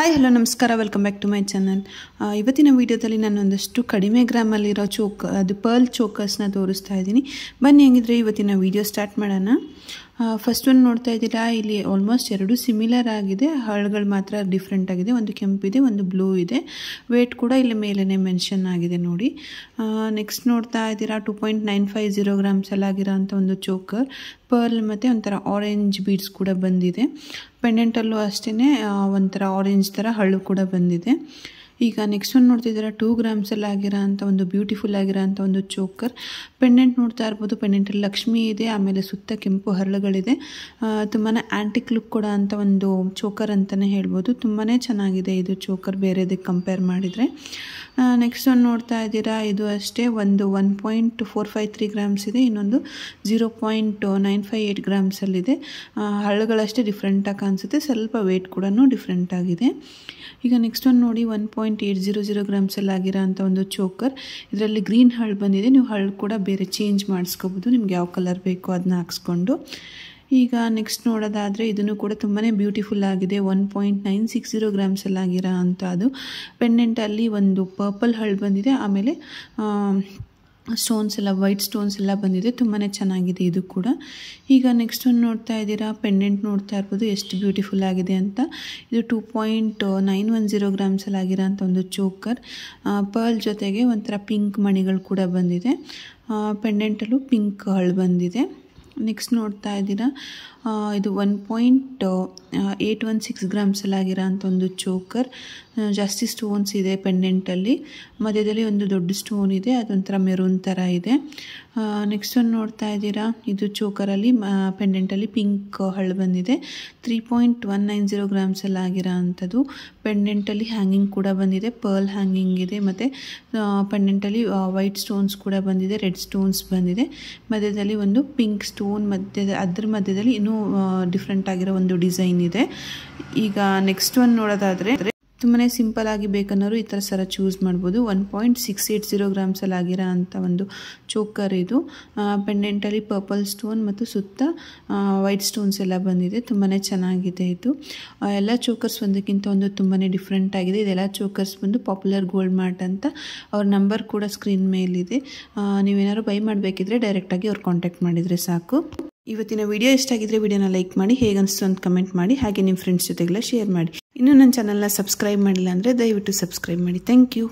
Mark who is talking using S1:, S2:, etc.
S1: hi hello ನಮಸ್ಕಾರ welcome back to my channel ಇವತ್ತಿನ ವೀಡಿಯೋದಲ್ಲಿ ನಾನು ಒಂದಷ್ಟು ಕಡಿಮೆ ಗ್ರಾಮಲ್ಲಿರೋ ಚೋಕ ಅದು ಪರ್ಲ್ ಚೋಕರ್ಸ್ನ ತೋರಿಸ್ತಾ ಇದ್ದೀನಿ ಬನ್ನಿ ಹಂಗಿದ್ರೆ ಇವತ್ತಿನ ವೀಡಿಯೋ ಸ್ಟಾರ್ಟ್ ಮಾಡೋಣ ಫಸ್ಟ್ ಒಂದು ನೋಡ್ತಾ ಇದ್ದೀರಾ ಇಲ್ಲಿ ಆಲ್ಮೋಸ್ಟ್ ಎರಡು ಸಿಮಿಲರ್ ಆಗಿದೆ ಹಳ್ಗಳು ಮಾತ್ರ ಡಿಫ್ರೆಂಟ್ ಆಗಿದೆ ಒಂದು ಕೆಂಪಿದೆ ಒಂದು ಬ್ಲೂ ಇದೆ ವೇಟ್ ಕೂಡ ಇಲ್ಲಿ ಮೇಲೇ ಮೆನ್ಷನ್ ಆಗಿದೆ ನೋಡಿ ನೆಕ್ಸ್ಟ್ ನೋಡ್ತಾ ಇದ್ದೀರಾ two point nine five zero grams ಆಗಿರೋ ಒಂದು ಚೋಕರ್ ಪರ್ಲ್ ಮತ್ತು ಒಂಥರ ಆರೆಂಜ್ ಬೀಡ್ಸ್ ಕೂಡ ಬಂದಿದೆ ಪೆಂಡೆಂಟಲ್ಲೂ ಅಷ್ಟೇ ಒಂಥರ ಆರೆಂಜ್ ಥರ ಹಳ್ಳು ಕೂಡ ಬಂದಿದೆ ಈಗ ನೆಕ್ಸ್ಟ್ ಒಂದು ನೋಡ್ತಿದ್ದೀರಾ ಟೂ ಗ್ರಾಮ್ಸಲ್ಲಿ ಆಗಿರೋ ಅಂಥ ಒಂದು ಬ್ಯೂಟಿಫುಲ್ ಆಗಿರೋ ಒಂದು ಚೋಕರ್ ಪೆಂಡೆಂಟ್ ನೋಡ್ತಾ ಇರ್ಬೋದು ಪೆಂಡೆಂಟಲ್ಲಿ ಲಕ್ಷ್ಮಿ ಇದೆ ಆಮೇಲೆ ಸುತ್ತ ಕೆಂಪು ಹರಳುಗಳಿದೆ ತುಂಬಾ ಆ್ಯಂಟಿಕ್ ಲುಕ್ ಕೊಡೋ ಅಂಥ ಒಂದು ಚೋಕರ್ ಅಂತಲೇ ಹೇಳ್ಬೋದು ತುಂಬಾ ಚೆನ್ನಾಗಿದೆ ಇದು ಚೋಕರ್ ಬೇರೆದಕ್ಕೆ ಕಂಪೇರ್ ಮಾಡಿದರೆ ನೆಕ್ಸ್ಟ್ ಒಂದು ನೋಡ್ತಾ ಇದ್ದೀರಾ ಇದು ಅಷ್ಟೇ ಒಂದು one point four five three grams ಇದೆ ಇನ್ನೊಂದು zero point nine five eight ಗ್ರಾಮ್ಸಲ್ಲಿದೆ ಡಿಫ್ರೆಂಟ್ ಡಿಫ್ರೆಂಟಾಗಿ ಕಾಣಿಸುತ್ತೆ ಸ್ವಲ್ಪ ವೇಟ್ ಕೂಡ ಡಿಫ್ರೆಂಟ್ ಆಗಿದೆ ಈಗ ನೆಕ್ಸ್ಟ್ ಒಂದು ನೋಡಿ one point point eight zero zero ಗ್ರಾಮ್ಸಲ್ಲಿ ಆಗಿರೋ ಒಂದು ಚೋಕರ್ ಇದರಲ್ಲಿ ಗ್ರೀನ್ ಹಳ್ಳು ಬಂದಿದೆ ನೀವು ಹಳ್ಳು ಕೂಡ ಬೇರೆ ಚೇಂಜ್ ಮಾಡಿಸ್ಕೋಬೋದು ನಿಮ್ಗೆ ಯಾವ ಕಲರ್ ಬೇಕೋ ಅದನ್ನ ಹಾಕ್ಸ್ಕೊಂಡು ಈಗ ನೆಕ್ಸ್ಟ್ ನೋಡೋದಾದರೆ ಇದನ್ನು ಕೂಡ ತುಂಬಾ ಬ್ಯೂಟಿಫುಲ್ ಆಗಿದೆ one point nine six zero ಗ್ರಾಮ್ಸಲ್ಲಿ ಆಗಿರೋ ಅಂಥದ್ದು ಪೆಂಡೆಂಟಲ್ಲಿ ಒಂದು ಪರ್ಪಲ್ ಹಳ್ಳು ಬಂದಿದೆ ಆಮೇಲೆ ಸ್ಟೋನ್ಸ್ ಎಲ್ಲ ವೈಟ್ ಸ್ಟೋನ್ಸ್ ಎಲ್ಲ ಬಂದಿದೆ ತುಂಬಾ ಚೆನ್ನಾಗಿದೆ ಇದು ಕೂಡ ಈಗ ನೆಕ್ಸ್ಟ್ ಒಂದು ನೋಡ್ತಾ ಇದ್ದೀರಾ ಪೆಂಡೆಂಟ್ ನೋಡ್ತಾ ಇರ್ಬೋದು ಎಷ್ಟು ಬ್ಯೂಟಿಫುಲ್ ಆಗಿದೆ ಅಂತ ಇದು two point nine one zero ಗ್ರಾಮ್ಸಲ್ಲಿ ಆಗಿರೋಂಥ ಒಂದು ಚೋಕರ್ ಪರ್ಲ್ ಜೊತೆಗೆ ಒಂಥರ ಪಿಂಕ್ ಮಣಿಗಳು ಕೂಡ ಬಂದಿದೆ ಪೆಂಡೆಂಟಲ್ಲೂ ಪಿಂಕ್ ಹಳು ಬಂದಿದೆ ನೆಕ್ಸ್ಟ್ ನೋಡ್ತಾ ಇದ್ದೀರಾ ಇದು one point eight one six ಗ್ರಾಮ್ಸಲ್ಲಾಗಿರೋಂಥ ಒಂದು ಚೋಕರ್ ಜಾಸ್ತಿ ಸ್ಟೋನ್ಸ್ ಇದೆ ಪೆಂಡೆಂಟಲ್ಲಿ ಮಧ್ಯದಲ್ಲಿ ಒಂದು ದೊಡ್ಡ ಸ್ಟೋನ್ ಇದೆ ಅದೊಂಥರ ಮೆರೂನ್ ಥರ ಇದೆ ನೆಕ್ಸ್ಟ್ ಒಂದು ನೋಡ್ತಾ ಇದ್ದೀರಾ ಇದು ಚೋಕರಲ್ಲಿ ಪೆಂಡೆಂಟಲ್ಲಿ ಪಿಂಕ್ ಹಳ್ಳು ಬಂದಿದೆ three point one nine zero ಅಲ್ಲಿ ಆಗಿರೋ ಪೆಂಡೆಂಟಲ್ಲಿ ಹ್ಯಾಂಗಿಂಗ್ ಕೂಡ ಬಂದಿದೆ ಪರ್ಲ್ ಹ್ಯಾಂಗಿಂಗ್ ಇದೆ ಮತ್ತು ಪೆಂಡೆಂಟಲ್ಲಿ ವೈಟ್ ಸ್ಟೋನ್ಸ್ ಕೂಡ ಬಂದಿದೆ ರೆಡ್ ಸ್ಟೋನ್ಸ್ ಬಂದಿದೆ ಮಧ್ಯದಲ್ಲಿ ಒಂದು ಪಿಂಕ್ ಸ್ಟೋನ್ ಸ್ಟೋನ್ ಮಧ್ಯದ ಅದ್ರ ಮಧ್ಯದಲ್ಲಿ ಇನ್ನೂ ಡಿಫ್ರೆಂಟ್ ಆಗಿರೋ ಒಂದು ಡಿಸೈನ್ ಇದೆ ಈಗ ನೆಕ್ಸ್ಟ್ ಒಂದು ನೋಡೋದಾದ್ರೆ ತುಂಬಾ ಆಗಿ ಬೇಕನ್ನೋರು ಈ ಥರ ಸರ ಚೂಸ್ ಮಾಡ್ಬೋದು one point six eight zero ಗ್ರಾಮ್ಸಲ್ಲಿ ಆಗಿರೋ ಅಂಥ ಒಂದು ಚೋಕರ್ ಇದು ಪೆಂಡೆಂಟಲ್ಲಿ ಪರ್ಪಲ್ ಸ್ಟೋನ್ ಮತ್ತು ಸುತ್ತ ವೈಟ್ ಸ್ಟೋನ್ಸ್ ಎಲ್ಲ ಬಂದಿದೆ ತುಂಬಾ ಚೆನ್ನಾಗಿದೆ ಇದು ಎಲ್ಲ ಚೋಕರ್ಸ್ ಒಂದಕ್ಕಿಂತ ಒಂದು ತುಂಬಾ ಡಿಫ್ರೆಂಟ್ ಆಗಿದೆ ಇದೆಲ್ಲ ಚೋಕರ್ಸ್ ಬಂದು ಪಾಪ್ಯುಲರ್ ಗೋಲ್ಡ್ ಮಾರ್ಟ್ ಅಂತ ಅವ್ರ ನಂಬರ್ ಕೂಡ ಸ್ಕ್ರೀನ್ ಮೇಲಿದೆ ನೀವೇನಾದ್ರು ಬೈ ಮಾಡಬೇಕಿದ್ರೆ ಡೈರೆಕ್ಟಾಗಿ ಅವ್ರು ಕಾಂಟ್ಯಾಕ್ಟ್ ಮಾಡಿದರೆ ಸಾಕು ಇವತ್ತಿನ ವಿಡಿಯೋ ಇಷ್ಟ ಆಗಿದ್ರೆ ವಿಡಿಯೋನ ಲೈಕ್ ಮಾಡಿ ಹೇಗೆ ಅನಿಸ್ತು ಅಂತ ಕಮೆಂಟ್ ಮಾಡಿ ಹಾಗೆ ನಿಮ್ಮ ಫ್ರೆಂಡ್ಸ್ ಜೊತೆಗೆಲ್ಲ ಶೇರ್ ಮಾಡಿ ಇನ್ನೂ ನನ್ನ ಚಾನಲ್ನ ಸಬ್ಸ್ಕ್ರೈಬ್ ಮಾಡಿಲ್ಲ ಅಂದರೆ ದಯವಿಟ್ಟು ಸಬ್ಸ್ಕ್ರೈಬ್ ಮಾಡಿ ಥ್ಯಾಂಕ್ ಯು